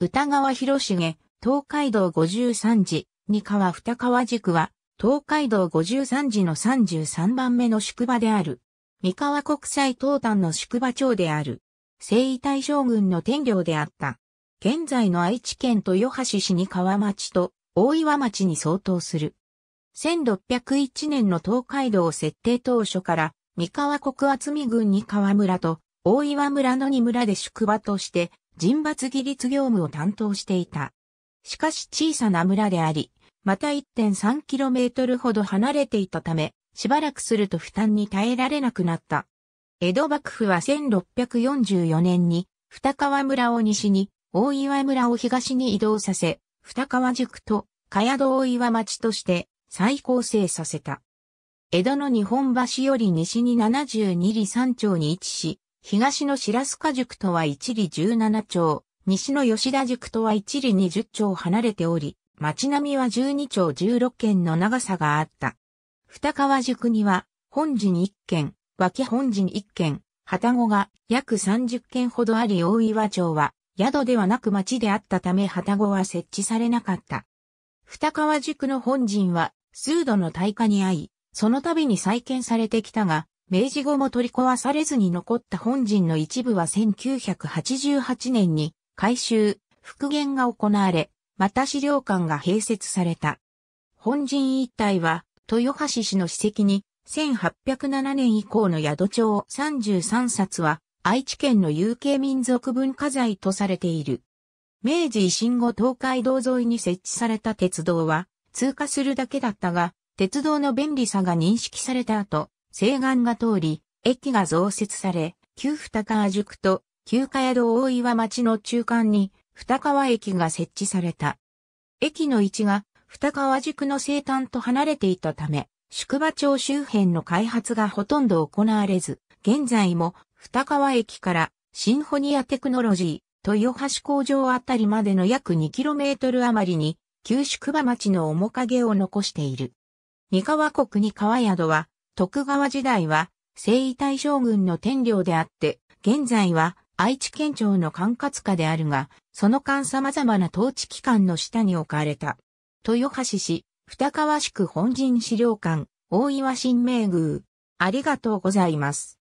歌川広重、東海道五十三寺、二川二川宿は、東海道五十三寺の33番目の宿場である。三河国際東端の宿場町である。征夷大将軍の天領であった。現在の愛知県豊橋市に川町と大岩町に相当する。1601年の東海道設定当初から、三河国厚見郡に川村と大岩村の二村で宿場として人抜技術業務を担当していた。しかし小さな村であり、また 1.3km ほど離れていたため、しばらくすると負担に耐えられなくなった。江戸幕府は1644年に、二川村を西に、大岩村を東に移動させ、二川宿と、茅戸大岩町として、再構成させた。江戸の日本橋より西に72里山頂に位置し、東の白須賀塾とは一里17町、西の吉田塾とは一里20町離れており、町並みは12町16軒の長さがあった。二川塾には、本陣1軒、脇本陣1軒、旗子が約30軒ほどあり大岩町は、宿ではなく町であったため旗子は設置されなかった。二川塾の本陣は、数度の大火に遭い、その度に再建されてきたが、明治後も取り壊されずに残った本陣の一部は1988年に改修、復元が行われ、また資料館が併設された。本陣一帯は、豊橋市の史跡に、1807年以降の宿帳33冊は、愛知県の有形民族文化財とされている。明治維新後東海道沿いに設置された鉄道は、通過するだけだったが、鉄道の便利さが認識された後、西岸が通り、駅が増設され、旧二川宿と旧茅戸大岩町の中間に二川駅が設置された。駅の位置が二川宿の西端と離れていたため、宿場町周辺の開発がほとんど行われず、現在も二川駅からシンフォニアテクノロジー、豊橋工場あたりまでの約 2km 余りに、旧宿場町の面影を残している。三河国に川宿は、徳川時代は、征夷大将軍の天領であって、現在は愛知県庁の管轄下であるが、その間様々な統治機関の下に置かれた。豊橋市、二川宿本陣資料館、大岩新名宮。ありがとうございます。